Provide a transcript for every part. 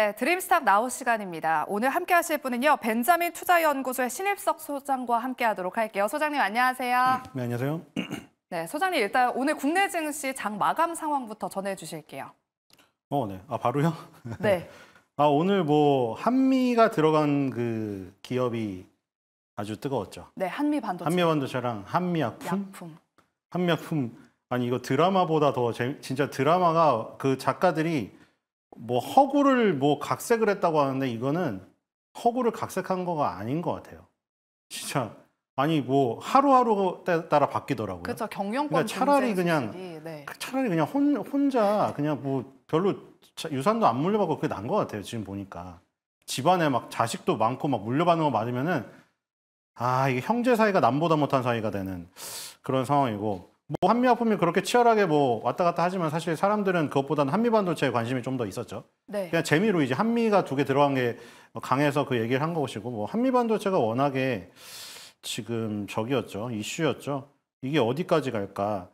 네, 드림스탑 나우 시간입니다. 오늘 함께 하실 분은요. 벤자민 투자연구소의 신입석 소장과 함께 하도록 할게요. 소장님 안녕하세요. 음, 네, 안녕하세요. 네, 소장님 일단 오늘 국내 증시 장 마감 상황부터 전해 주실게요. 어, 네. 아, 바로요? 네. 아, 오늘 뭐 한미가 들어간 그 기업이 아주 뜨거웠죠. 네, 한미 반도체. 한미 반도체랑 한미약품. 약품. 한미약품 아니 이거 드라마보다 더 재, 진짜 드라마가 그 작가들이 뭐 허구를 뭐 각색을 했다고 하는데 이거는 허구를 각색한 거가 아닌 것 같아요. 진짜 아니 뭐 하루하루 따라 바뀌더라고요. 그렇죠. 경영권 그러니까 차라리 그냥 네. 그 차라리 그냥 혼, 혼자 그냥 뭐 별로 유산도 안 물려받고 그게 난 것 같아요. 지금 보니까 집안에 막 자식도 많고 막 물려받는 거 맞으면은 아 이게 형제 사이가 남보다 못한 사이가 되는 그런 상황이고 뭐 한미 화품이 그렇게 치열하게 뭐 왔다 갔다 하지만 사실 사람들은 그것보다는 한미 반도체에 관심이 좀 더 있었죠. 네. 그냥 재미로 이제 한미가 두 개 들어간 게 뭐 강해서 그 얘기를 한 것이고 뭐 한미 반도체가 워낙에 지금 적이었죠 이슈였죠. 이게 어디까지 갈까?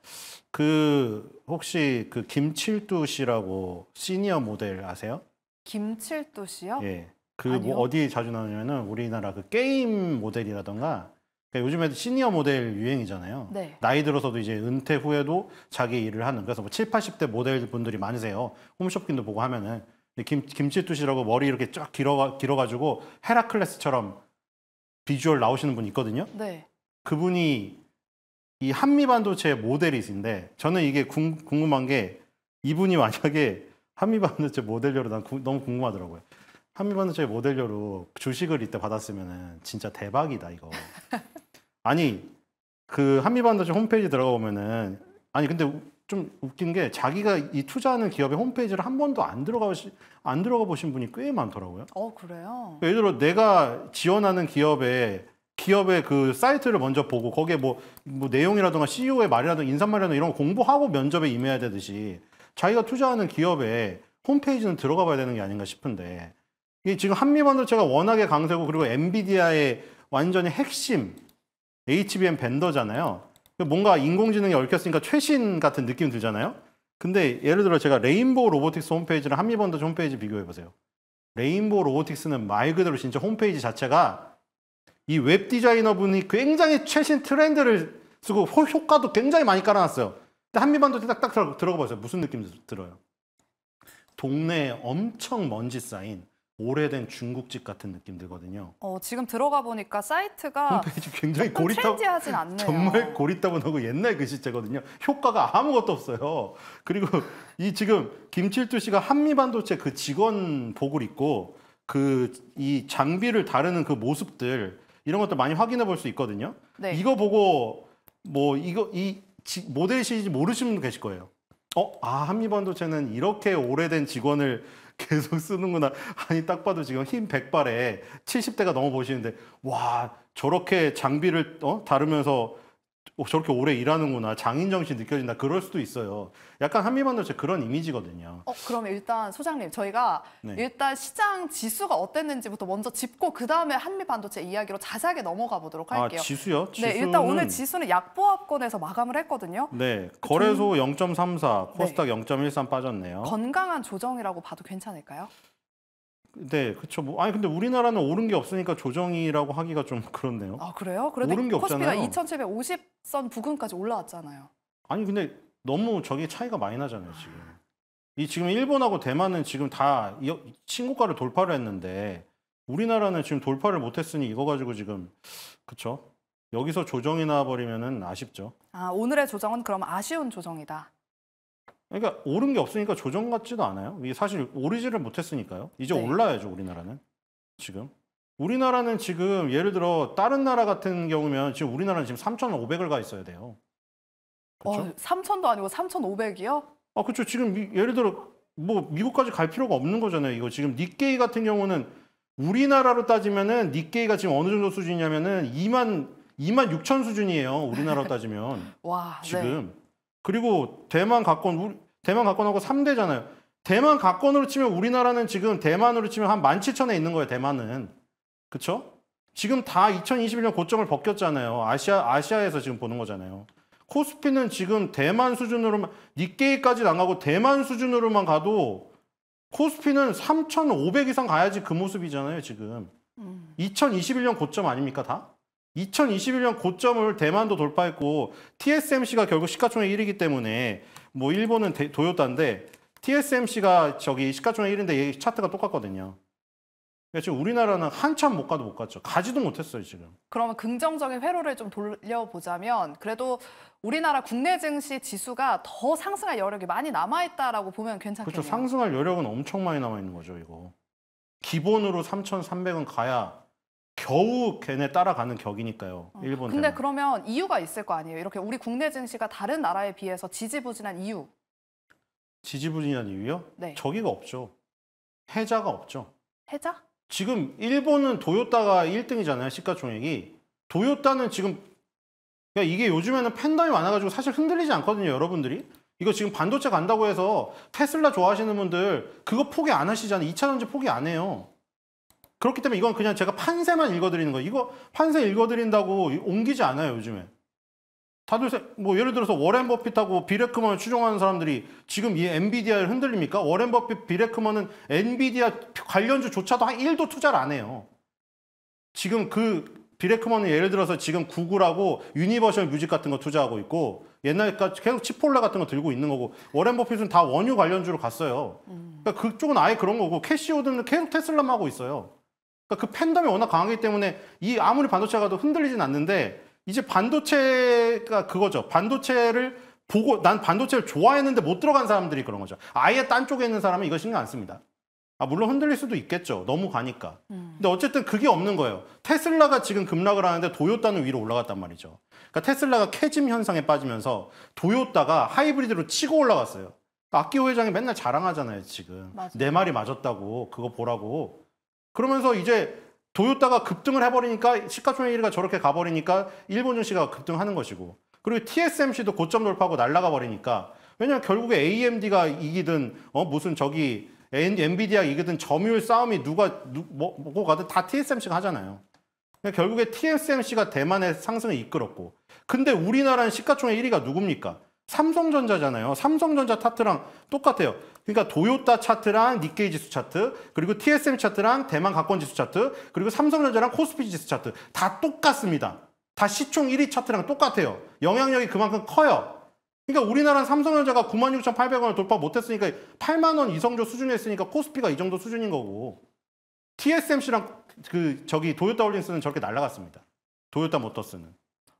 그 혹시 그 김칠두 씨라고 시니어 모델 아세요? 김칠두 씨요? 예. 그 뭐 어디 자주 나오냐면은 우리나라 그 게임 모델이라던가 그러니까 요즘에도 시니어 모델 유행이잖아요. 네. 나이 들어서도 이제 은퇴 후에도 자기 일을 하는 그래서 뭐 7, 80대 모델 분들이 많으세요. 홈쇼핑도 보고 하면은 김, 김치투시라고 머리 이렇게 쫙 길어, 길어가지고 헤라클레스처럼 비주얼 나오시는 분이 있거든요. 네. 그분이 이 한미반도체 모델이신데 저는 이게 궁, 궁금한 게 이분이 만약에 한미반도체 모델료로 난 구, 너무 궁금하더라고요. 한미반도체 모델료로 주식을 이때 받았으면 진짜 대박이다 이거. 아니 그 한미반도체 홈페이지 들어가 보면은 아니 근데 좀 웃긴 게 자기가 이 투자하는 기업의 홈페이지를 한 번도 안 들어가 보시, 안 들어가 보신 분이 꽤 많더라고요. 어 그래요. 그러니까 예를 들어 내가 지원하는 기업의 기업의 그 사이트를 먼저 보고 거기에 뭐, 뭐 내용이라든가 CEO의 말이라든가 인사말이라든가 이런 거 공부하고 면접에 임해야 되듯이 자기가 투자하는 기업의 홈페이지는 들어가 봐야 되는 게 아닌가 싶은데 이게 지금 한미반도체가 워낙에 강세고 그리고 엔비디아의 완전히 핵심 HBM 벤더잖아요. 뭔가 인공지능이 얽혔으니까 최신 같은 느낌 들잖아요. 근데 예를 들어 제가 레인보우 로보틱스 홈페이지랑 한미번더 홈페이지 비교해 보세요. 레인보우 로보틱스는 말 그대로 진짜 홈페이지 자체가 이 웹 디자이너 분이 굉장히 최신 트렌드를 쓰고 효과도 굉장히 많이 깔아놨어요. 한미반도 딱딱 들어가 보세요. 무슨 느낌 들어요? 동네에 엄청 먼지 쌓인 오래된 중국집 같은 느낌 들거든요. 어, 지금 들어가 보니까 사이트가 홈페이지 굉장히 고리타 트하진 않네요. 정말 고리타분하고 옛날 글씨체거든요. 그 효과가 아무것도 없어요. 그리고 이 지금 김칠두 씨가 한미반도체 그 직원 복을 입고 그 이 장비를 다루는 그 모습들 이런 것도 많이 확인해 볼 수 있거든요. 네. 이거 보고 뭐 이거 이 모델이신지 모르시는 분 계실 거예요. 어, 아 한미반도체는 이렇게 오래된 직원을 계속 쓰는구나. 아니 딱 봐도 지금 흰 백발에 70대가 넘어 보시는데 와 저렇게 장비를 어? 다루면서 어, 저렇게 오래 일하는구나 장인 정신 느껴진다 그럴 수도 있어요. 약간 한미반도체 그런 이미지거든요. 어, 그럼 일단 소장님 저희가 네. 일단 시장 지수가 어땠는지부터 먼저 짚고 그 다음에 한미반도체 이야기로 자세하게 넘어가 보도록 아, 할게요. 아, 지수요? 지수는... 네, 일단 오늘 지수는 약보합권에서 마감을 했거든요. 네, 그 거래소 좀... 0.34, 코스닥 네. 0.13 빠졌네요. 건강한 조정이라고 봐도 괜찮을까요? 네, 그렇죠. 뭐, 아니 근데 우리나라는 오른 게 없으니까 조정이라고 하기가 좀 그렇네요. 아 그래요? 그래도 오른 게 코스피가 없잖아요. 2,750선 부근까지 올라왔잖아요. 아니 근데 너무 저게 차이가 많이 나잖아요 지금. 이 지금 일본하고 대만은 지금 다 이- 신고가를 돌파를 했는데 우리나라는 지금 돌파를 못했으니 이거 가지고 지금 그쵸 여기서 조정이 나와버리면 아쉽죠. 아 오늘의 조정은 그럼 아쉬운 조정이다. 그러니까 오른 게 없으니까 조정 같지도 않아요. 이게 사실 오르지를 못했으니까요. 이제 네. 올라야죠 우리나라는 지금. 우리나라는 지금 예를 들어 다른 나라 같은 경우면 지금 우리나라는 지금 3,500을 가 있어야 돼요. 그렇죠? 어, 3,000도 아니고 3,500이요? 아 그렇죠. 지금 미, 예를 들어 뭐 미국까지 갈 필요가 없는 거잖아요. 이거 지금 니케이 같은 경우는 우리나라로 따지면은 니케이가 지금 어느 정도 수준이냐면은 2만 2만 6천 수준이에요. 우리나라로 따지면 와, 네. 지금. 네. 그리고 대만 가권, 대만 가권하고 3대잖아요. 대만 가권으로 치면 우리나라는 지금 대만으로 치면 한 17,000에 있는 거예요, 대만은. 그쵸? 지금 다 2021년 고점을 벗겼잖아요. 아시아, 아시아에서 지금 보는 거잖아요. 코스피는 지금 대만 수준으로만, 니케이까지 나가고 대만 수준으로만 가도 코스피는 3,500 이상 가야지 그 모습이잖아요, 지금. 2021년 음. 고점 아닙니까, 다? 2021년 고점을 대만도 돌파했고 TSMC가 결국 시가총액 1위기 이 때문에 뭐 일본은 대, 도요타인데 TSMC가 저기 시가총액 1인데 위 차트가 똑같거든요. 그러니까 지금 우리나라는 한참 못 가도 못 갔죠. 가지도 못했어요, 지금. 그러면 긍정적인 회로를 좀 돌려보자면 그래도 우리나라 국내 증시 지수가 더 상승할 여력이 많이 남아있다라고 보면 괜찮겠네요. 그렇죠. 상승할 여력은 엄청 많이 남아있는 거죠, 이거. 기본으로 3,300은 가야 겨우 걔네 따라가는 격이니까요. 어, 일본. 근데 때문 그러면 이유가 있을 거 아니에요. 이렇게 우리 국내 증시가 다른 나라에 비해서 지지부진한 이유. 지지부진한 이유요? 네. 저기가 없죠. 해자가 없죠. 해자? 지금 일본은 도요타가 1등이잖아요. 시가총액이. 도요타는 지금 그러니까 이게 요즘에는 팬덤이 많아가지고 사실 흔들리지 않거든요. 여러분들이. 이거 지금 반도체 간다고 해서 테슬라 좋아하시는 분들 그거 포기 안 하시잖아요. 2차전지 포기 안 해요. 그렇기 때문에 이건 그냥 제가 판세만 읽어드리는 거예요. 이거 판세 읽어드린다고 옮기지 않아요, 요즘에. 다들 뭐 예를 들어서 워렌 버핏하고 비레크먼을 추종하는 사람들이 지금 이 엔비디아를 흔들립니까? 워렌 버핏, 비레크먼은 엔비디아 관련주조차도 한 1도 투자를 안 해요. 지금 그 비레크먼은 예를 들어서 지금 구글하고 유니버셜 뮤직 같은 거 투자하고 있고 옛날까지 계속 치폴레 같은 거 들고 있는 거고 워렌 버핏은 다 원유 관련주로 갔어요. 음. 그러니까 그쪽은 아예 그런 거고 캐시 오든은 계속 테슬라만 하고 있어요. 그러니까 그 팬덤이 워낙 강하기 때문에 이 아무리 반도체가 도 흔들리진 않는데 이제 반도체가 그거죠. 반도체를 보고 난 반도체를 좋아했는데 못 들어간 사람들이 그런 거죠. 아예 딴 쪽에 있는 사람은 이거 신경 안 씁니다. 아 물론 흔들릴 수도 있겠죠. 너무 가니까. 음. 근데 어쨌든 그게 없는 거예요. 테슬라가 지금 급락을 하는데 도요타는 위로 올라갔단 말이죠. 그러니까 테슬라가 캐짐 현상에 빠지면서 도요타가 하이브리드로 치고 올라갔어요. 아키오 그러니까 회장이 맨날 자랑하잖아요, 지금. 맞아. 내 말이 맞았다고 그거 보라고. 그러면서 이제 도요타가 급등을 해버리니까 시가총액 1위가 저렇게 가버리니까 일본 증시가 급등하는 것이고 그리고 TSMC도 고점 돌파하고 날아가 버리니까 왜냐면 결국에 AMD가 이기든 어 무슨 저기 엔비디아 이기든 점유율 싸움이 누가 누, 뭐, 뭐 가든 다 TSMC가 하잖아요. 그러니까 결국에 TSMC가 대만의 상승을 이끌었고 근데 우리나라는 시가총액 1위가 누굽니까? 삼성전자잖아요. 삼성전자 차트랑 똑같아요. 그러니까 도요타 차트랑 니케이 지수 차트, 그리고 TSM 차트랑 대만 가권 지수 차트, 그리고 삼성전자랑 코스피 지수 차트 다 똑같습니다. 다 시총 1위 차트랑 똑같아요. 영향력이 그만큼 커요. 그러니까 우리나라는 삼성전자가 96,800원을 돌파 못했으니까 8만 원이성조수준이었으니까 코스피가 이 정도 수준인 거고 TSMC랑 그 저기 도요타 홀딩스는 저렇게 날라갔습니다. 도요타 모터스는.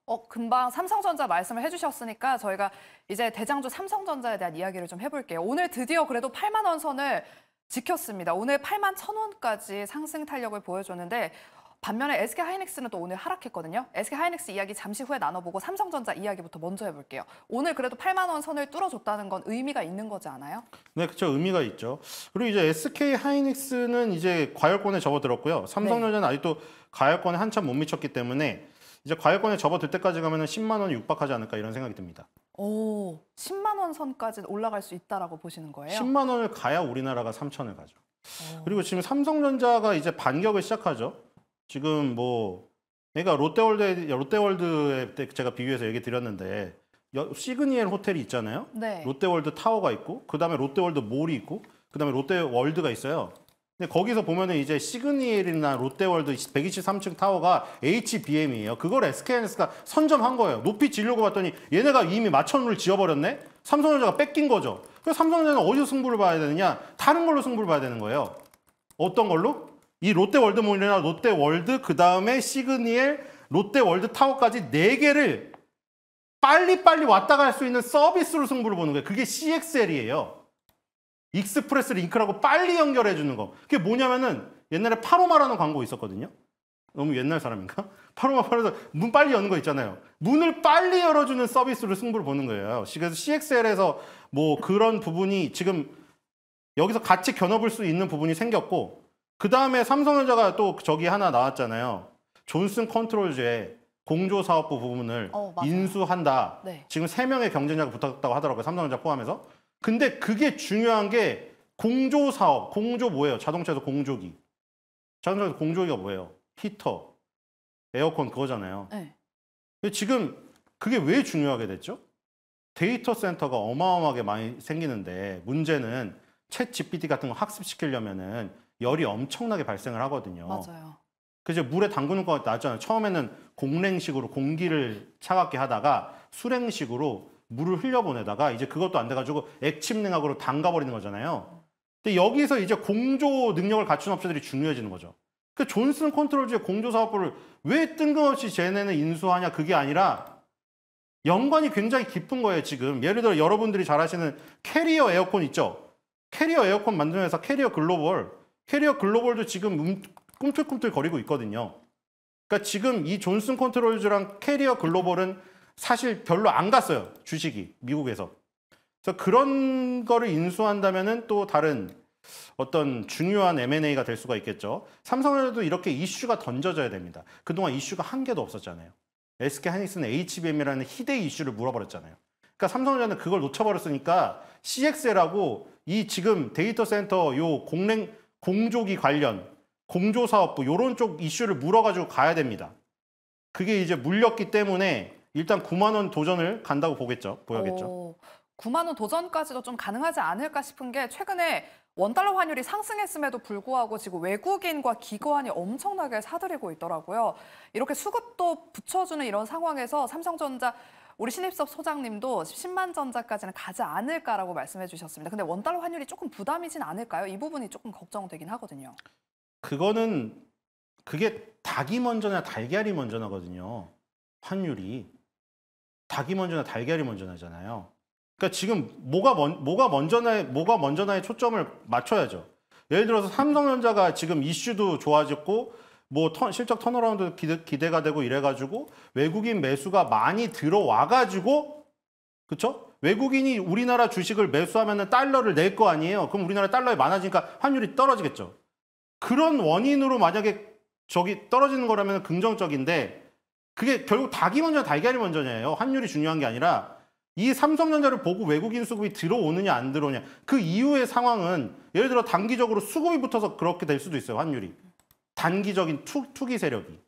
어, 금방 삼성전자 말씀을 해주셨으니까 저희가 이제 대장주 삼성전자에 대한 이야기를 좀 해볼게요. 오늘 드디어 그래도 8만 원 선을 지켰습니다. 오늘 8만 1천 원까지 상승 탄력을 보여줬는데 반면에 SK 하이닉스는 또 오늘 하락했거든요. SK 하이닉스 이야기 잠시 후에 나눠보고 삼성전자 이야기부터 먼저 해볼게요. 오늘 그래도 8만 원 선을 뚫어줬다는 건 의미가 있는 거지 않아요? 네, 그렇죠. 의미가 있죠. 그리고 이제 SK 하이닉스는 이제 과열권에 접어들었고요. 삼성전자는 네. 아직도 과열권에 한참 못 미쳤기 때문에 이제 과열권에 접어들 때까지 가면은 10만 원이 육박하지 않을까 이런 생각이 듭니다. 오, 10만 원 선까지 올라갈 수 있다라고 보시는 거예요? 10만 원을 가야 우리나라가 3천을 가죠. 오. 그리고 지금 삼성전자가 이제 반격을 시작하죠. 지금 뭐 내가 롯데월드 롯데월드에 때 제가 비교해서 얘기 드렸는데 시그니엘 호텔이 있잖아요. 네. 롯데월드 타워가 있고 그다음에 롯데월드 몰이 있고 그다음에 롯데월드가 있어요. 근데 거기서 보면은 이제 시그니엘이나 롯데월드 123층 타워가 HBM이에요. 그걸 s k n 이닉가 선점한 거예요. 높이 지려고 봤더니 얘네가 이미 마천루를 지어버렸네? 삼성전자가 뺏긴 거죠. 그래서 삼성전자는 어디서 승부를 봐야 되느냐? 다른 걸로 승부를 봐야 되는 거예요. 어떤 걸로? 이 롯데월드몰이나 롯데월드 그 다음에 시그니엘 롯데월드 타워까지 네개를 빨리빨리 왔다 갈 수 있는 서비스로 승부를 보는 거예요. 그게 CXL이에요. 익스프레스 링크라고 빨리 연결해 주는 거. 그게 뭐냐면은 옛날에 파로마라는 광고 있었거든요. 너무 옛날 사람인가? 파로마 팔로서문 빨리 여는 거 있잖아요. 문을 빨리 열어주는 서비스를 승부를 보는 거예요. 그래서 CXL에서 뭐 그런 부분이 지금 여기서 같이 겨눠볼 수 있는 부분이 생겼고 그 다음에 삼성전자가 또 저기 하나 나왔잖아요. 존슨 컨트롤즈의 공조사업부 부분을 어, 인수한다. 네. 지금 세명의 경쟁자가 붙었다고 하더라고요. 삼성전자 포함해서. 근데 그게 중요한 게 공조 사업, 공조 뭐예요? 자동차에서 공조기. 자동차에서 공조기가 뭐예요? 히터, 에어컨 그거잖아요. 네. 지금 그게 왜 중요하게 됐죠? 데이터 센터가 어마어마하게 많이 생기는데 문제는 챗 GPT 같은 거 학습시키려면은 열이 엄청나게 발생을 하거든요. 맞아요. 그래서 물에 담그는 것같 낫잖아요. 처음에는 공랭식으로 공기를 차갑게 하다가 수랭식으로 물을 흘려보내다가 이제 그것도 안 돼가지고 액침능하으로 담가버리는 거잖아요. 근데 여기서 이제 공조 능력을 갖춘 업체들이 중요해지는 거죠. 그 존슨 컨트롤즈의 공조 사업부를 왜 뜬금없이 쟤네는 인수하냐 그게 아니라 연관이 굉장히 깊은 거예요 지금 예를 들어 여러분들이 잘 아시는 캐리어 에어컨 있죠 캐리어 에어컨 만드는 회사 캐리어 글로벌 캐리어 글로벌도 지금 음, 꿈틀꿈틀 거리고 있거든요 그러니까 지금 이 존슨 컨트롤즈랑 캐리어 글로벌은 사실 별로 안 갔어요. 주식이 미국에서. 그래서 그런 거를 인수한다면은 또 다른 어떤 중요한 M&A가 될 수가 있겠죠. 삼성에도 이렇게 이슈가 던져져야 됩니다. 그동안 이슈가 한 개도 없었잖아요. SK 하이닉스는 HBM이라는 희대 이슈를 물어버렸잖아요. 그러니까 삼성전자는 그걸 놓쳐버렸으니까 CXL하고 이 지금 데이터 센터 요 공랭 공조기 관련 공조 사업부 요런 쪽 이슈를 물어가지고 가야 됩니다. 그게 이제 물렸기 때문에 일단 9만 원 도전을 간다고 보겠죠. 보여겠죠. 오, 9만 원 도전까지도 좀 가능하지 않을까 싶은 게 최근에 원달러 환율이 상승했음에도 불구하고 지금 외국인과 기관이 엄청나게 사들이고 있더라고요. 이렇게 수급도 붙여주는 이런 상황에서 삼성전자 우리 신입섭 소장님도 10만 전자까지는 가지 않을까라고 말씀해 주셨습니다. 근데 원달러 환율이 조금 부담이진 않을까요? 이 부분이 조금 걱정되긴 하거든요. 그거는 그게 닭이 먼저냐 달걀이 먼저나거든요. 환율이. 닭이 먼저 나 달걀이 먼저 나잖아요. 그러니까 지금 뭐가 먼 뭐가 먼저 나 뭐가 먼저 나에 초점을 맞춰야죠. 예를 들어서 삼성전자가 지금 이슈도 좋아졌고 뭐 턴, 실적 턴어라운드 기대, 기대가 되고 이래가지고 외국인 매수가 많이 들어와가지고 그쵸? 외국인이 우리나라 주식을 매수하면 달러를 낼 거 아니에요. 그럼 우리나라 달러에 많아지니까 환율이 떨어지겠죠. 그런 원인으로 만약에 저기 떨어지는 거라면 긍정적인데 그게 결국 닭이 먼저 달걀이 먼저냐예요. 환율이 중요한 게 아니라 이 삼성전자를 보고 외국인 수급이 들어오느냐 안 들어오냐 그 이후의 상황은 예를 들어 단기적으로 수급이 붙어서 그렇게 될 수도 있어요. 환율이. 단기적인 투, 투기 세력이.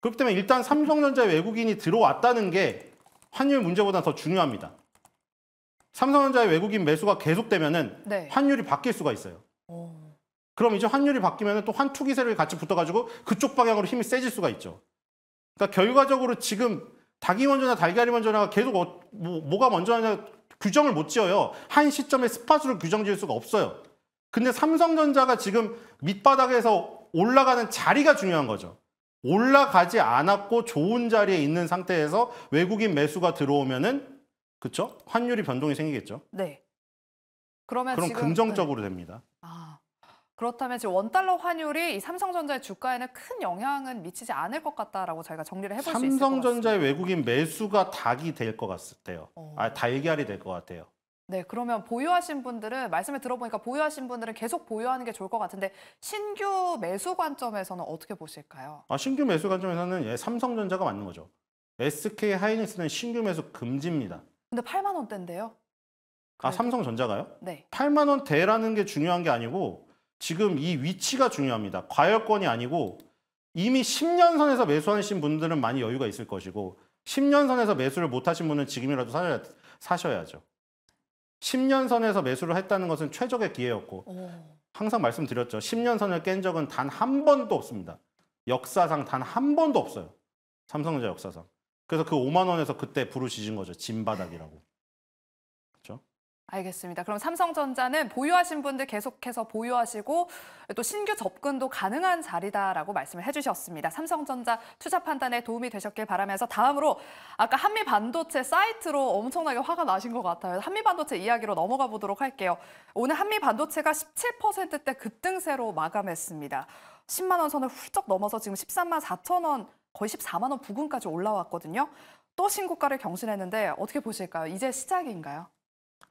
그렇기 때문에 일단 삼성전자에 외국인이 들어왔다는 게 환율 문제보다 더 중요합니다. 삼성전자의 외국인 매수가 계속되면 네. 환율이 바뀔 수가 있어요. 오. 그럼 이제 환율이 바뀌면 또 환투기세력이 같이 붙어가지고 그쪽 방향으로 힘이 세질 수가 있죠. 그러니까 결과적으로 지금 닭이 먼저나 달걀이 먼저나 계속 어, 뭐, 뭐가 먼저냐 규정을 못 지어요. 한 시점에 스팟으로 규정 지을 수가 없어요. 근데 삼성전자가 지금 밑바닥에서 올라가는 자리가 중요한 거죠. 올라가지 않았고 좋은 자리에 있는 상태에서 외국인 매수가 들어오면은 그쵸? 환율이 변동이 생기겠죠. 네. 그러면 그럼 지금, 긍정적으로 네. 됩니다. 그렇다면 지금 원달러 환율이 삼성전자의 주가에는 큰 영향은 미치지 않을 것 같다라고 저희가 정리를 해볼 수 있을 것 같습니다. 삼성전자의 외국인 매수가 닭이 될 것 같아요. 어... 아, 달걀이 될 것 같아요. 네, 그러면 보유하신 분들은 말씀을 들어보니까 보유하신 분들은 계속 보유하는 게 좋을 것 같은데 신규 매수 관점에서는 어떻게 보실까요? 아, 신규 매수 관점에서는 예, 삼성전자가 맞는 거죠. SK 하이닉스는 신규 매수 금지입니다. 근데 8만 원대인데요? 아, 그래도. 아, 삼성전자가요? 네. 8만 원대라는 게 중요한 게 아니고 지금 이 위치가 중요합니다. 과열권이 아니고 이미 10년 선에서 매수하신 분들은 많이 여유가 있을 것이고 10년 선에서 매수를 못하신 분은 지금이라도 사셔야, 사셔야죠. 10년 선에서 매수를 했다는 것은 최적의 기회였고 오. 항상 말씀드렸죠. 10년 선을 깬 적은 단 한 번도 없습니다. 역사상 단 한 번도 없어요. 삼성전자 역사상. 그래서 그 5만 원에서 그때 부르짖은 거죠. 진바닥이라고. 알겠습니다. 그럼 삼성전자는 보유하신 분들 계속해서 보유하시고 또 신규 접근도 가능한 자리다라고 말씀을 해주셨습니다. 삼성전자 투자 판단에 도움이 되셨길 바라면서 다음으로 아까 한미반도체 사이트로 엄청나게 화가 나신 것 같아요. 한미반도체 이야기로 넘어가 보도록 할게요. 오늘 한미반도체가 17%대 급등세로 마감했습니다. 10만 원 선을 훌쩍 넘어서 지금 13만 4천 원 거의 14만 원 부근까지 올라왔거든요. 또 신고가를 경신했는데 어떻게 보실까요? 이제 시작인가요?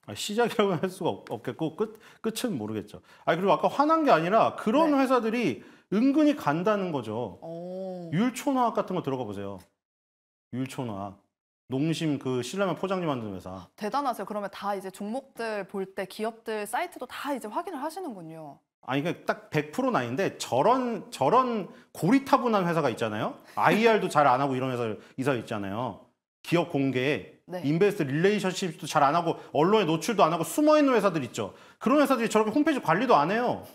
아, 시작이라고 할 수가 없겠고 끝 끝은 모르겠죠. 아 그리고 아까 화난 게 아니라 그런 네. 회사들이 은근히 간다는 거죠. 어. 율촌화학 같은 거 들어가 보세요. 율촌화학. 농심 그 신라면 포장지 만드는 회사. 아, 대단하세요. 그러면 다 이제 종목들 볼 때 기업들 사이트도 다 이제 확인을 하시는군요. 아니 그 딱 100%는 아닌데 저런 저런 고리타분한 회사가 있잖아요. IR도 잘 안 하고 이런 회사 이사 있잖아요. 기업 공개 네. 인베스트 릴레이션십도 잘 안 하고 언론에 노출도 안 하고 숨어 있는 회사들 있죠. 그런 회사들이 저렇게 홈페이지 관리도 안 해요.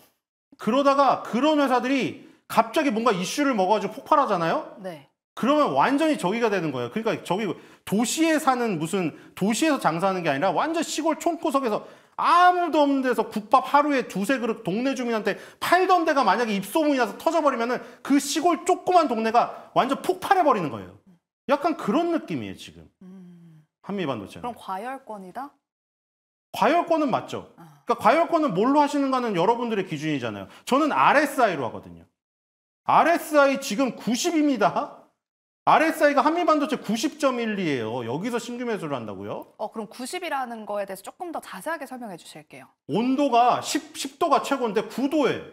그러다가 그런 회사들이 갑자기 뭔가 이슈를 먹어가지고 폭발하잖아요. 네. 그러면 완전히 저기가 되는 거예요. 그러니까 저기 도시에 사는 무슨 도시에서 장사하는 게 아니라 완전 시골 촌구석에서 아무도 없는 데서 국밥 하루에 두세 그릇 동네 주민한테 팔던 데가 만약에 입소문이 나서 터져버리면 은그 시골 조그만 동네가 완전 폭발해버리는 거예요. 약간 그런 느낌이에요, 지금. 음. 한미 반도체. 그럼 과열권이다? 과열권은 맞죠. 아. 그러니까 과열권은 뭘로 하시는가는 여러분들의 기준이잖아요. 저는 RSI로 하거든요. RSI 지금 90입니다. RSI가 한미반도체 90.12예요. 여기서 신규 매수를 한다고요? 어, 그럼 90이라는 거에 대해서 조금 더 자세하게 설명해 주실게요. 온도가 10, 도가 최고인데 9도예요.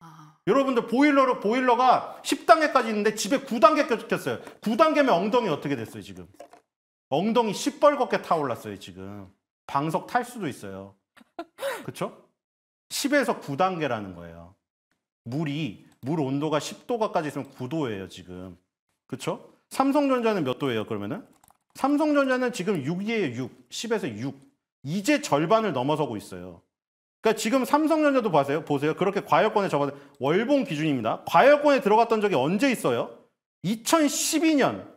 아... 여러분들 보일러로 보일러가 10단계까지 있는데 집에 9단계까지 켰어요. 9단계면 엉덩이 어떻게 됐어요, 지금? 엉덩이 시뻘겋게 타올랐어요 지금 방석 탈 수도 있어요 그렇죠 10에서 9단계라는 거예요 물이 물 온도가 10도가까지 있으면 9도예요 지금 그렇죠 삼성전자는 몇 도예요 그러면은? 삼성전자는 지금 6이에요 6 10에서 6 이제 절반을 넘어서고 있어요 그러니까 지금 삼성전자도 보세요 보세요 그렇게 과열권에 적어 월봉 기준입니다 과열권에 들어갔던 적이 언제 있어요? 2012년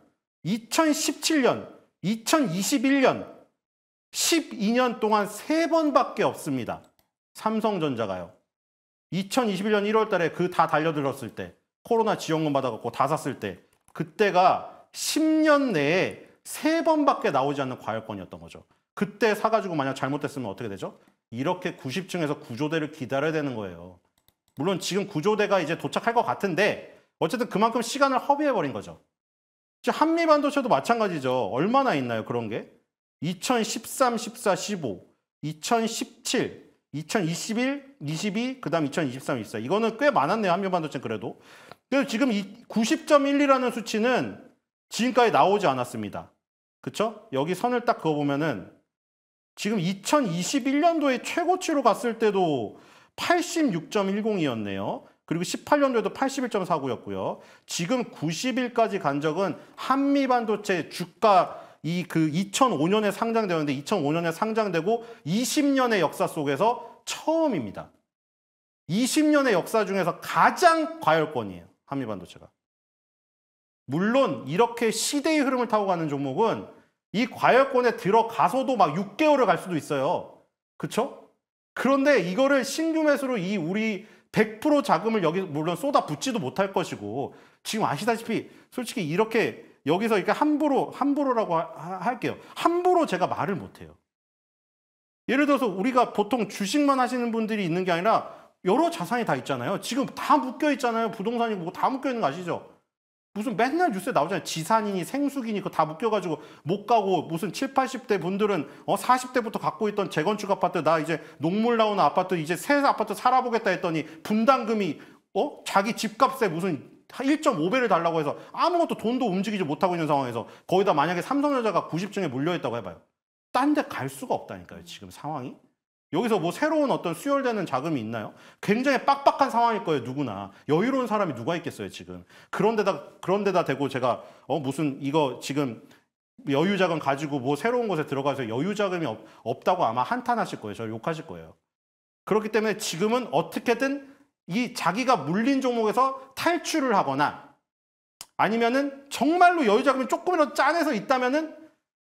2017년 2021년 12년 동안 3번밖에 없습니다. 삼성전자가요. 2021년 1월 달에 그 다 달려들었을 때 코로나 지원금 받아갖고 다 샀을 때 그때가 10년 내에 3번밖에 나오지 않는 과열권이었던 거죠. 그때 사가지고 만약 잘못됐으면 어떻게 되죠? 이렇게 90층에서 구조대를 기다려야 되는 거예요. 물론 지금 구조대가 이제 도착할 것 같은데 어쨌든 그만큼 시간을 허비해버린 거죠. 한미 반도체도 마찬가지죠. 얼마나 있나요, 그런 게? 2013, 14, 15, 2017, 2021, 22, 그 다음 2023, 24. 이거는 꽤 많았네요, 한미 반도체는 그래도. 그래서 지금 90.12라는 수치는 지금까지 나오지 않았습니다. 그쵸? 여기 선을 딱 그어보면은 지금 2021년도에 최고치로 갔을 때도 86.10이었네요. 그리고 18년도에도 81.49였고요. 지금 90일까지 간 적은 한미반도체 주가 이 그 2005년에 상장되었는데 2005년에 상장되고 20년의 역사 속에서 처음입니다. 20년의 역사 중에서 가장 과열권이에요. 한미반도체가. 물론 이렇게 시대의 흐름을 타고 가는 종목은 이 과열권에 들어가서도 막 6개월을 갈 수도 있어요. 그렇죠? 그런데 이거를 신규 매수로 이 우리 100% 자금을 여기 물론 쏟아 붓지도 못할 것이고 지금 아시다시피 솔직히 이렇게 여기서 이렇게 함부로 함부로라고 하, 할게요. 함부로 제가 말을 못 해요. 예를 들어서 우리가 보통 주식만 하시는 분들이 있는 게 아니라 여러 자산이 다 있잖아요. 지금 다 묶여 있잖아요. 부동산이고 다 묶여 있는 거 아시죠? 무슨 맨날 뉴스에 나오잖아요. 지산이니 생수기니 그거 다 묶여가지고 못 가고 무슨 7, 80대 분들은 어 40대부터 갖고 있던 재건축 아파트 나 이제 농물 나오는 아파트 이제 새 아파트 살아보겠다 했더니 분담금이 어 자기 집값에 무슨 1.5배를 달라고 해서 아무것도 돈도 움직이지 못하고 있는 상황에서 거기다 만약에 삼성전자가 90층에 몰려있다고 해봐요. 딴 데 갈 수가 없다니까요. 지금 상황이. 여기서 뭐 새로운 어떤 수혈되는 자금이 있나요? 굉장히 빡빡한 상황일 거예요, 누구나. 여유로운 사람이 누가 있겠어요, 지금. 그런데다, 그런데다 대고 제가, 어, 무슨 이거 지금 여유 자금 가지고 뭐 새로운 곳에 들어가서 여유 자금이 없, 없다고 아마 한탄하실 거예요. 저 욕하실 거예요. 그렇기 때문에 지금은 어떻게든 이 자기가 물린 종목에서 탈출을 하거나 아니면은 정말로 여유 자금이 조금이라도 짠해서 있다면은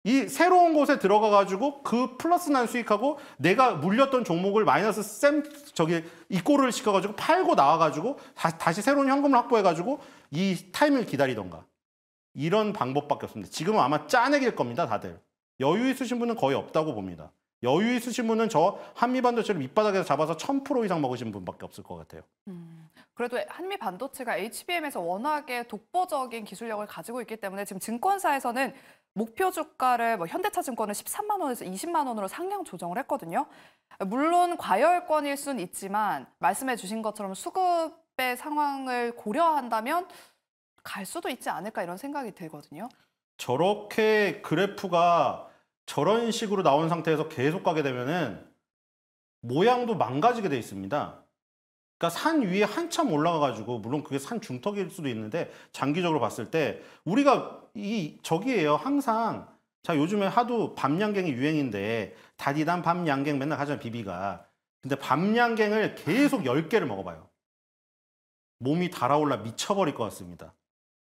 이 새로운 곳에 들어가 가지고 그 플러스 난 수익하고 내가 물렸던 종목을 마이너스 쌤 저기 이꼬를 시켜 가지고 팔고 나와 가지고 다시 새로운 현금을 확보해 가지고 이 타임을 기다리던가 이런 방법밖에 없습니다. 지금은 아마 짜내길 겁니다, 다들. 여유 있으신 분은 거의 없다고 봅니다. 여유 있으신 분은 저 한미 반도체를 밑바닥에서 잡아서 1000% 이상 먹으신 분밖에 없을 것 같아요. 음, 그래도 한미 반도체가 HBM에서 워낙에 독보적인 기술력을 가지고 있기 때문에 지금 증권사에서는 목표 주가를 뭐 현대차증권은 13만 원에서 20만 원으로 상향 조정을 했거든요. 물론 과열권일 순 있지만 말씀해 주신 것처럼 수급의 상황을 고려한다면 갈 수도 있지 않을까 이런 생각이 들거든요. 저렇게 그래프가 저런 식으로 나온 상태에서 계속 가게 되면은 모양도 망가지게 돼 있습니다. 그러니까 산 위에 한참 올라가가지고 물론 그게 산 중턱일 수도 있는데 장기적으로 봤을 때 우리가 이저기예요 항상 자 요즘에 하도 밤양갱이 유행인데 다디단 밤양갱 맨날 하잖아요 비비가 근데 밤양갱을 계속 10개를 먹어봐요 몸이 달아올라 미쳐버릴 것 같습니다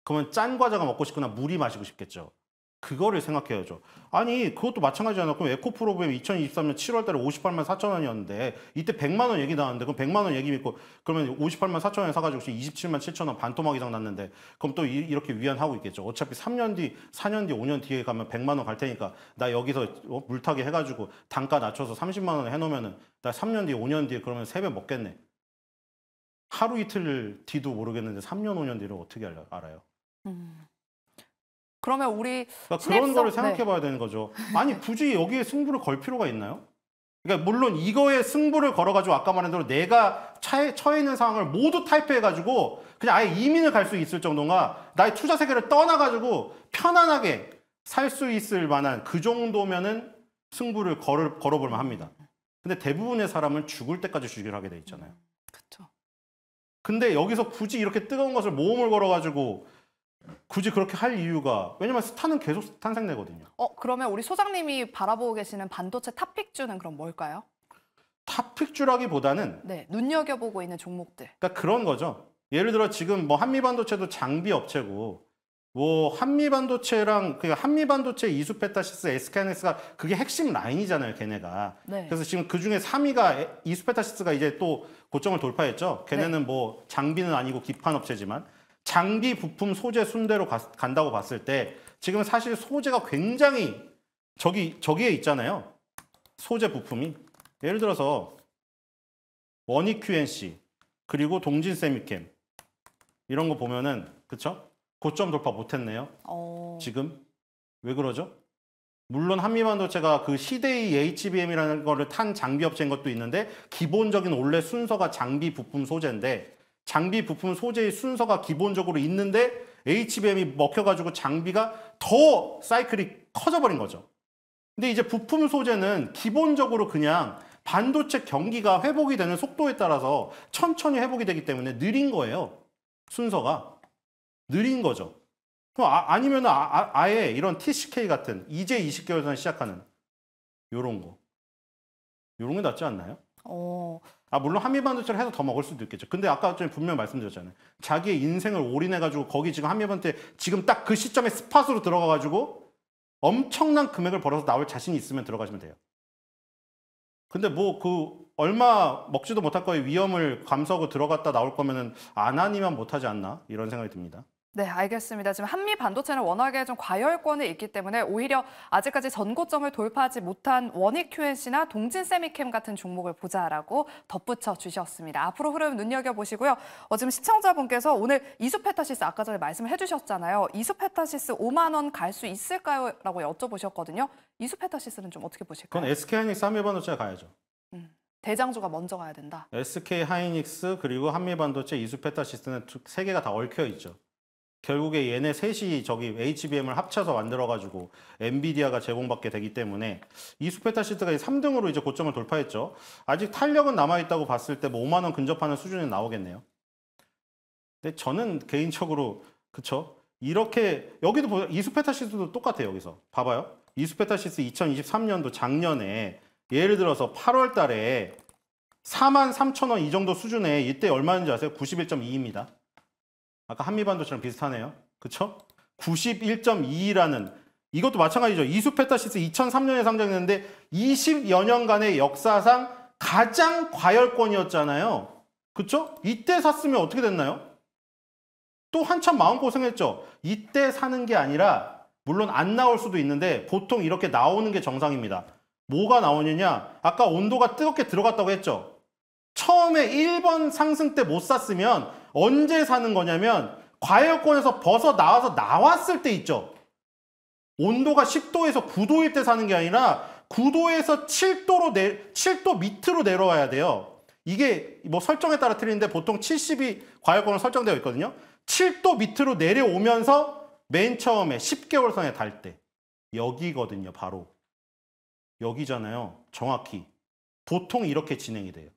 그러면 짠 과자가 먹고 싶거나 물이 마시고 싶겠죠 그거를 생각해야죠. 아니 그것도 마찬가지잖아. 그럼 에코 프로그램 2023년 7월 달에 58만 4천 원이었는데 이때 100만 원 얘기 나왔는데 그럼 100만 원 얘기 믿고 그러면 58만 4천 원에 사가지고 지금 27만 7천 원 반토막 이상 났는데 그럼 또 이, 렇게 위안하고 있겠죠. 어차피 3년 뒤, 4년 뒤, 5년 뒤에 가면 100만 원 갈 테니까 나 여기서 어, 물타기 해가지고 단가 낮춰서 30만 원 해놓으면은 나 3년 뒤, 5년 뒤에 그러면 3배 먹겠네. 하루 이틀 뒤도 모르겠는데 3년, 5년 뒤를 어떻게 알아요? 음. 그러면 우리 그러니까 그런 거를 네. 생각해 봐야 되는 거죠. 아니 굳이 여기에 승부를 걸 필요가 있나요? 그러니까 물론 이거에 승부를 걸어가지고 아까 말한 대로 내가 차에, 처해 있는 상황을 모두 타입해가지고 그냥 아예 이민을 갈 수 있을 정도가 나의 투자 세계를 떠나가지고 편안하게 살 수 있을 만한 그 정도면은 승부를 걸을, 걸어볼만 합니다. 근데 대부분의 사람은 죽을 때까지 주기를 하게 돼 있잖아요. 그렇죠. 근데 여기서 굳이 이렇게 뜨거운 것을 모험을 걸어가지고 굳이 그렇게 할 이유가 왜냐면 스타는 계속 탄생되거든요. 어, 그러면 우리 소장님이 바라보고 계시는 반도체 탑픽주는 그럼 뭘까요? 탑픽주라기보다는 네, 눈여겨보고 있는 종목들. 그러니까 그런 거죠. 예를 들어 지금 뭐 한미 반도체도 장비 업체고 뭐 한미 반도체랑 그 그러니까 한미 반도체 이수페타시스 s k n 스가 그게 핵심 라인이잖아요, 걔네가. 네. 그래서 지금 그 중에 3위가 이수페타시스가 이제 또 고점을 돌파했죠. 걔네는 네. 뭐 장비는 아니고 기판 업체지만 장기 부품 소재 순대로 가, 간다고 봤을 때 지금 사실 소재가 굉장히 저기 저기에 있잖아요. 소재 부품이 예를 들어서 원익 QNC 그리고 동진 세미캠 이런 거 보면은 그쵸? 고점 돌파 못했네요. 오. 어. 지금 왜 그러죠? 물론 한미반도체가 그 시대의 HBM이라는 거를 탄 장비 업체인 것도 있는데 기본적인 원래 순서가 장비 부품 소재인데 장비 부품 소재의 순서가 기본적으로 있는데 HBM이 먹혀가지고 장비가 더 사이클이 커져버린 거죠. 근데 이제 부품 소재는 기본적으로 그냥 반도체 경기가 회복이 되는 속도에 따라서 천천히 회복이 되기 때문에 느린 거예요. 순서가. 느린 거죠. 그럼 아, 니면 아, 아, 아예 이런 TCK 같은 이제 20개월 전에 시작하는 요런 거. 요런 게 낫지 않나요? 어... 아 물론 한미반도체를 해서 더 먹을 수도 있겠죠. 근데 아까 전에 분명 말씀드렸잖아요. 자기의 인생을 올인해가지고 거기 지금 한미반도체 지금 딱 그 시점에 스팟으로 들어가가지고 엄청난 금액을 벌어서 나올 자신이 있으면 들어가시면 돼요. 근데 뭐 그 얼마 먹지도 못할 거에 위험을 감수하고 들어갔다 나올 거면은 안 하니만 못하지 않나 이런 생각이 듭니다. 네, 알겠습니다. 지금 한미 반도체는 워낙에 좀 과열권에 있기 때문에 오히려 아직까지 전고점을 돌파하지 못한 원익 QNC나 동진 세미캠 같은 종목을 보자라고 덧붙여 주셨습니다. 앞으로 흐름 눈여겨 보시고요. 어, 지금 시청자분께서 오늘 이수페타시스 아까 전에 말씀을 해주셨잖아요. 이수페타시스 5만 원 갈 수 있을까요?라고 여쭤보셨거든요. 이수페타시스는 좀 어떻게 보실까요? 그건 SK 하이닉스 한미 반도체 가야죠. 음, 대장주가 먼저 가야 된다. SK 하이닉스 그리고 한미 반도체 이수페타시스는 세 개가 다 얽혀 있죠. 결국에 얘네 셋이 저기 HBM을 합쳐서 만들어가지고 엔비디아가 제공받게 되기 때문에 이스페타 시트가 3등으로 이제 고점을 돌파했죠. 아직 탄력은 남아있다고 봤을 때뭐 5만원 근접하는 수준에 나오겠네요. 근데 저는 개인적으로, 그쵸? 이렇게, 여기도 보세요. 이스페타 시트도 똑같아요, 여기서. 봐봐요. 이스페타 시트 2023년도 작년에 예를 들어서 8월 달에 4만 3천 원이 정도 수준에 이때 얼마인지 아세요? 91.2입니다. 아까 한미반도처럼 비슷하네요. 그쵸? 91.2라는 이것도 마찬가지죠. 이수페타시스 2003년에 상장했는데 20여 년간의 역사상 가장 과열권이었잖아요. 그쵸? 이때 샀으면 어떻게 됐나요? 또 한참 마음고생했죠. 이때 사는 게 아니라 물론 안 나올 수도 있는데 보통 이렇게 나오는 게 정상입니다. 뭐가 나오느냐? 아까 온도가 뜨겁게 들어갔다고 했죠. 처음에 1번 상승 때 못 샀으면 언제 사는 거냐면 과열권에서 벗어 나와서 나왔을 때 있죠. 온도가 10도에서 9도일 때 사는 게 아니라 9도에서 7도로 내, 7도 밑으로 내려와야 돼요. 이게 뭐 설정에 따라 틀리는데 보통 70이 과열권으로 설정되어 있거든요. 7도 밑으로 내려오면서 맨 처음에 10개월 선에 달 때 여기거든요. 바로 여기잖아요. 정확히. 보통 이렇게 진행이 돼요.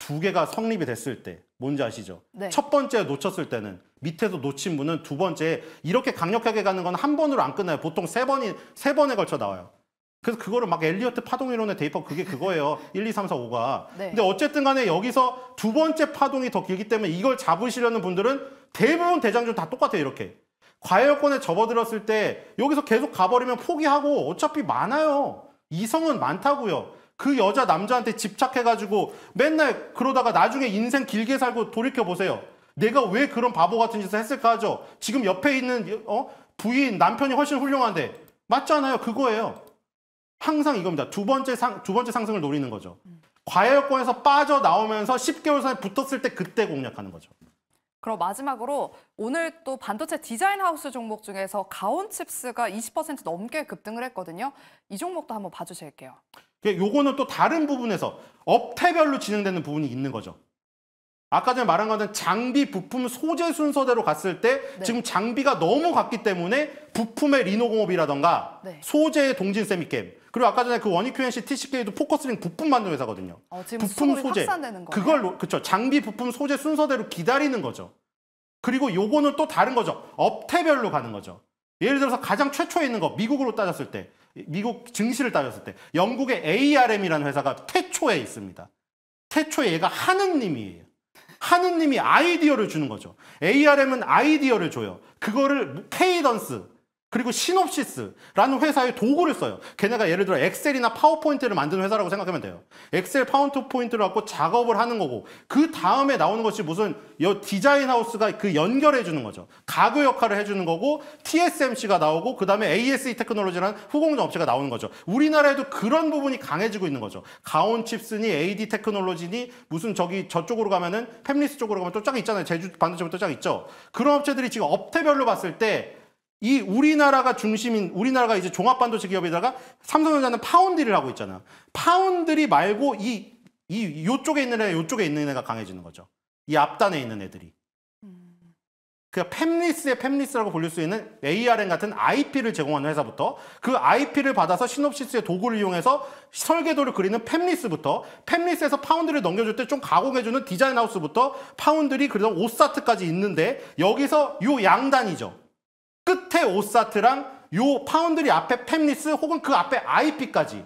두 개가 성립이 됐을 때 뭔지 아시죠? 네. 첫 번째 놓쳤을 때는 밑에서 놓친 분은 두 번째 이렇게 강력하게 가는 건 한 번으로 안 끝나요. 보통 세 번이 세 번에 걸쳐 나와요. 그래서 그거를 막 엘리어트 파동 이론에 대입하고 그게 그거예요. 1, 2, 3, 4, 5가. 네. 근데 어쨌든 간에 여기서 두 번째 파동이 더 길기 때문에 이걸 잡으시려는 분들은 대부분 대장주 다 똑같아요, 이렇게. 과열권에 접어들었을 때 여기서 계속 가버리면 포기하고 어차피 많아요. 이성은 많다고요. 그 여자 남자한테 집착해가지고 맨날 그러다가 나중에 인생 길게 살고 돌이켜보세요. 내가 왜 그런 바보 같은 짓을 했을까 하죠. 지금 옆에 있는 어? 부인, 남편이 훨씬 훌륭한데 맞잖아요. 그거예요. 항상 이겁니다. 두 번째 상, 두 번째 상승을 노리는 거죠. 음. 과외여권에서 빠져나오면서 10개월 사이에 붙었을 때 그때 공략하는 거죠. 그럼 마지막으로 오늘 또 반도체 디자인 하우스 종목 중에서 가온칩스가 20% 넘게 급등을 했거든요. 이 종목도 한번 봐주실게요. 그러니까 요거는 또 다른 부분에서 업태별로 진행되는 부분이 있는 거죠. 아까 전에 말한 것은 장비, 부품, 소재 순서대로 갔을 때 네. 지금 장비가 너무 같기 때문에 부품의 리노공업이라던가 네. 소재의 동진세미 게임 그리고 아까 전에 그 원익 QNC TCK도 포커스링 부품 만드는 회사거든요. 어, 부품 소재 그걸 그쵸 장비, 부품, 소재 순서대로 기다리는 거죠. 그리고 요거는 또 다른 거죠. 업태별로 가는 거죠. 예를 들어서 가장 최초에 있는 거 미국으로 따졌을 때 미국 증시를 따졌을 때 영국의 ARM이라는 회사가 태초에 있습니다. 태초에 얘가 하느님이에요. 하느님이 아이디어를 주는 거죠. ARM은 아이디어를 줘요. 그거를 페이던스 그리고 시놉시스라는 회사의 도구를 써요. 걔네가 예를 들어 엑셀이나 파워포인트를 만드는 회사라고 생각하면 돼요. 엑셀 파워포인트를 갖고 작업을 하는 거고 그 다음에 나오는 것이 무슨 여 디자인 하우스가 그 연결해 주는 거죠. 가교 역할을 해주는 거고 TSMC가 나오고 그 다음에 ASE 테크놀로지라는 후공정 업체가 나오는 거죠. 우리나라에도 그런 부분이 강해지고 있는 거죠. 가온 칩스니 AD 테크놀로지니 무슨 저기 저쪽으로 가면은 팹리스 쪽으로 가면 또쫙 있잖아요. 제주 반도체부터 쫙 있죠. 그런 업체들이 지금 업태별로 봤을 때이 우리나라가 중심인 우리나라가 이제 종합반도체 기업에다가 삼성전자는 파운드리를 하고 있잖아. 파운드리 말고 이 이 요쪽에 있는 애가 요쪽에 있는 애가 강해지는 거죠. 이 앞단에 있는 애들이. 그 팹리스의 팹리스라고 불릴 수 있는 ARN 같은 IP를 제공하는 회사부터 그 IP를 받아서 시놉시스의 도구를 이용해서 설계도를 그리는 팹리스부터 팹리스에서 파운드를 넘겨줄 때 좀 가공해주는 디자인 하우스부터 파운드리 그리던 오사트까지 있는데 여기서 요 양단이죠. 끝에 오사트랑 요 파운드리 앞에 펩리스 혹은 그 앞에 IP까지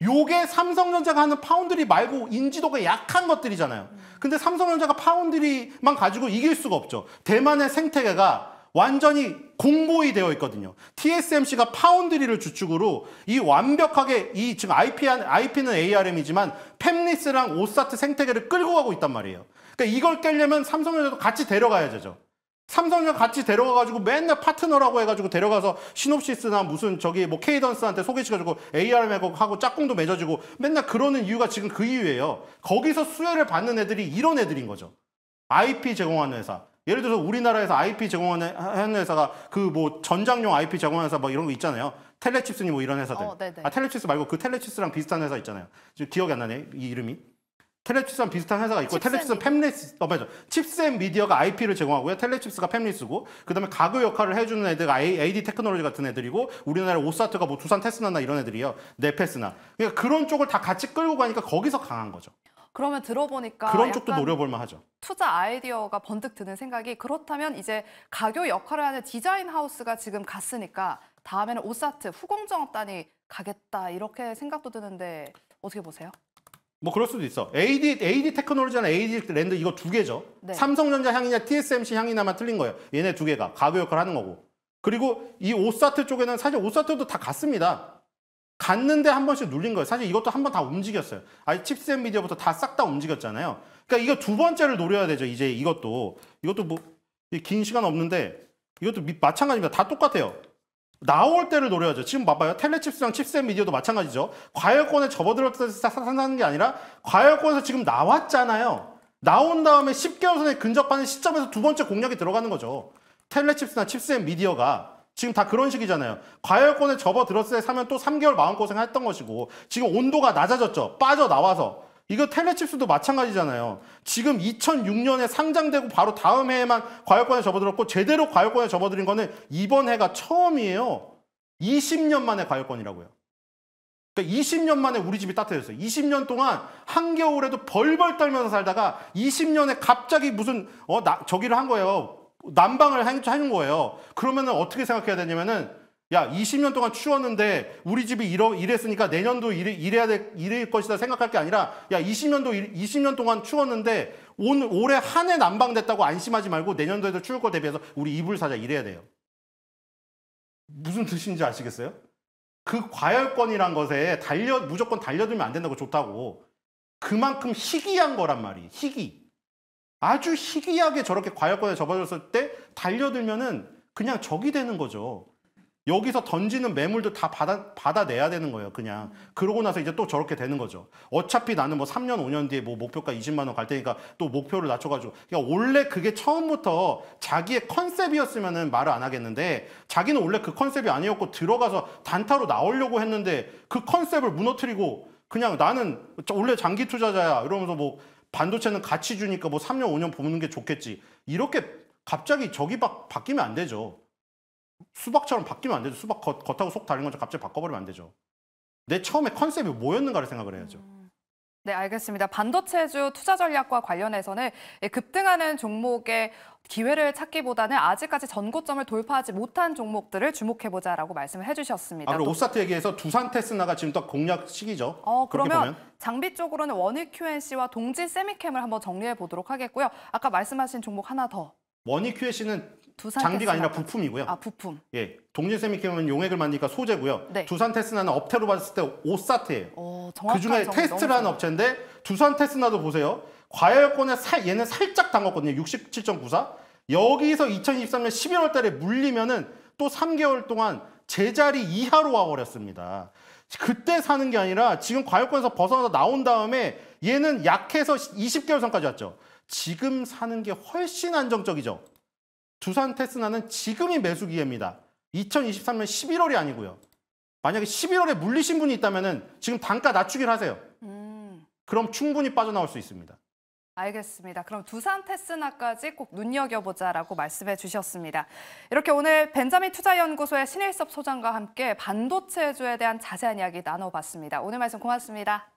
요게 삼성전자가 하는 파운드리 말고 인지도가 약한 것들이잖아요. 근데 삼성전자가 파운드리만 가지고 이길 수가 없죠. 대만의 생태계가 완전히 공고이 되어 있거든요. TSMC가 파운드리를 주축으로 이 완벽하게 이 지금 IP, IP는 ARM이지만 펩리스랑 오사트 생태계를 끌고 가고 있단 말이에요. 그러니까 이걸 깨려면 삼성전자도 같이 데려가야 되죠. 삼성전 같이 데려가가지고 맨날 파트너라고 해가지고 데려가서 시놉시스나 무슨 저기 뭐 케이던스한테 소개시켜주고 AR 매각하고 짝꿍도 맺어지고 맨날 그러는 이유가 지금 그 이유예요. 거기서 수혜를 받는 애들이 이런 애들인 거죠. IP 제공하는 회사. 예를 들어서 우리나라에서 IP 제공하는 회사가 그 뭐 전장용 IP 제공하는 회사 뭐 이런 거 있잖아요. 텔레칩스니 뭐 이런 회사들. 어, 아 텔레칩스 말고 그 텔레칩스랑 비슷한 회사 있잖아요. 지금 기억이 안 나네 이 이름이. 텔레칩스랑 비슷한 회사가 있고 텔레칩스는 팸리스 어 맞아 칩스앤 미디어가 IP를 제공하고요 텔레칩스가 팸리스고 그다음에 가교 역할을 해주는 애들가 AD 테크놀로지 같은 애들이고 우리나라 오사트가 뭐 두산 테스나나 이런 애들이요 네페스나 그러니까 그런 쪽을 다 같이 끌고 가니까 거기서 강한 거죠. 그러면 들어보니까 그런 쪽도 노려볼만 하죠. 투자 아이디어가 번뜩 드는 생각이 그렇다면 이제 가교 역할을 하는 디자인 하우스가 지금 갔으니까 다음에는 오사트 후공정업단이 가겠다 이렇게 생각도 드는데 어떻게 보세요? 뭐 그럴 수도 있어. AD AD 테크놀로지나 AD 랜드 이거 두 개죠. 네. 삼성전자 향이냐 TSMC 향이냐만 틀린 거예요. 얘네 두 개가 가교 역할을 하는 거고. 그리고 이 오사트 쪽에는 사실 오사트도 다 갔습니다. 갔는데 한 번씩 눌린 거예요. 사실 이것도 한 번 다 움직였어요. 아니 칩스 엔비디어부터 다 싹 다 움직였잖아요. 그러니까 이거 두 번째를 노려야 되죠. 이제 이것도 이것도 뭐 긴 시간 없는데 이것도 마찬가지입니다. 다 똑같아요. 나올 때를 노려야죠. 지금 봐봐요. 텔레칩스랑 칩셋 미디어도 마찬가지죠. 과열권에 접어들었다 산다는 게 아니라 과열권에서 지금 나왔잖아요. 나온 다음에 10개월 선에 근접하는 시점에서 두 번째 공략이 들어가는 거죠. 텔레칩스나 칩셋 미디어가 지금 다 그런 식이잖아요. 과열권에 접어들었을 때 사면 또 3개월 마음고생했던 것이고 지금 온도가 낮아졌죠. 빠져나와서 이거 텔레칩스도 마찬가지잖아요. 지금 2006년에 상장되고 바로 다음 해에만 과열권에 접어들었고 제대로 과열권에 접어들인 거는 이번 해가 처음이에요. 20년 만에 과열권이라고요. 그러니까 20년 만에 우리 집이 따뜻해졌어요. 20년 동안 한겨울에도 벌벌 떨면서 살다가 20년에 갑자기 무슨 어 나, 저기를 한 거예요. 난방을 하는 거예요. 그러면 어떻게 생각해야 되냐면은 야, 20년 동안 추웠는데 우리 집이 이러, 이랬으니까 내년도 이래야 될, 일일 것이다 생각할 게 아니라 야, 20년도 일, 20년 동안 추웠는데 온, 올해 한 해 난방됐다고 안심하지 말고 내년도에도 추울 거 대비해서 우리 이불 사자 이래야 돼요. 무슨 뜻인지 아시겠어요? 그 과열권이란 것에 달려 무조건 달려들면 안 된다고 좋다고 그만큼 희귀한 거란 말이에요. 희귀. 아주 희귀하게 저렇게 과열권에 접어들었을 때 달려들면은 그냥 적이 되는 거죠. 여기서 던지는 매물도 다 받아, 받아내야 되는 거예요, 그냥. 그러고 나서 이제 또 저렇게 되는 거죠. 어차피 나는 뭐 3년, 5년 뒤에 뭐 목표가 20만 원 갈 테니까 또 목표를 낮춰가지고. 그러니까 원래 그게 처음부터 자기의 컨셉이었으면은 말을 안 하겠는데 자기는 원래 그 컨셉이 아니었고 들어가서 단타로 나오려고 했는데 그 컨셉을 무너뜨리고 그냥 나는 원래 장기 투자자야 이러면서 뭐 반도체는 같이 주니까 뭐 3년, 5년 보는 게 좋겠지. 이렇게 갑자기 저기 바, 바뀌면 안 되죠. 수박처럼 바뀌면 안 되죠. 수박 겉, 겉하고 속 다른 건처럼 갑자기 바꿔버리면 안 되죠. 내 처음에 컨셉이 뭐였는가를 생각을 해야죠. 음. 네, 알겠습니다. 반도체주 투자 전략과 관련해서는 예, 급등하는 종목의 기회를 찾기보다는 아직까지 전고점을 돌파하지 못한 종목들을 주목해보자라고 말씀을 해주셨습니다. 아, 그리고 오사트 얘기해서 두산 테스나가 지금 딱 공략 시기죠. 어, 그러면 장비 쪽으로는 원익 QNC와 동지 세미캠을 한번 정리해보도록 하겠고요. 아까 말씀하신 종목 하나 더. 원익 QNC는 두산 장비가 아니라 부품이고요. 아 부품. 예, 동진 세미캠은 용액을 만드니까 소재고요. 네. 두산 테스나는 업태로 봤을 때 오사트예요. 오, 그 중에 테스트라는 업체인데 두산 테스나도 보세요. 과열권에 살 얘는 살짝 담갔거든요. 67.94. 여기서 2023년 11월 달에 물리면은 또 3개월 동안 제자리 이하로 와버렸습니다. 그때 사는 게 아니라 지금 과열권에서 벗어나서 나온 다음에 얘는 약해서 20개월 선까지 왔죠. 지금 사는 게 훨씬 안정적이죠. 두산 테스나는 지금이 매수 기회입니다. 2023년 11월이 아니고요. 만약에 11월에 물리신 분이 있다면 지금 단가 낮추기를 하세요. 음. 그럼 충분히 빠져나올 수 있습니다. 알겠습니다. 그럼 두산 테스나까지 꼭 눈여겨보자라고 말씀해 주셨습니다. 이렇게 오늘 벤자민 투자연구소의 신일섭 소장과 함께 반도체주에 대한 자세한 이야기 나눠봤습니다. 오늘 말씀 고맙습니다.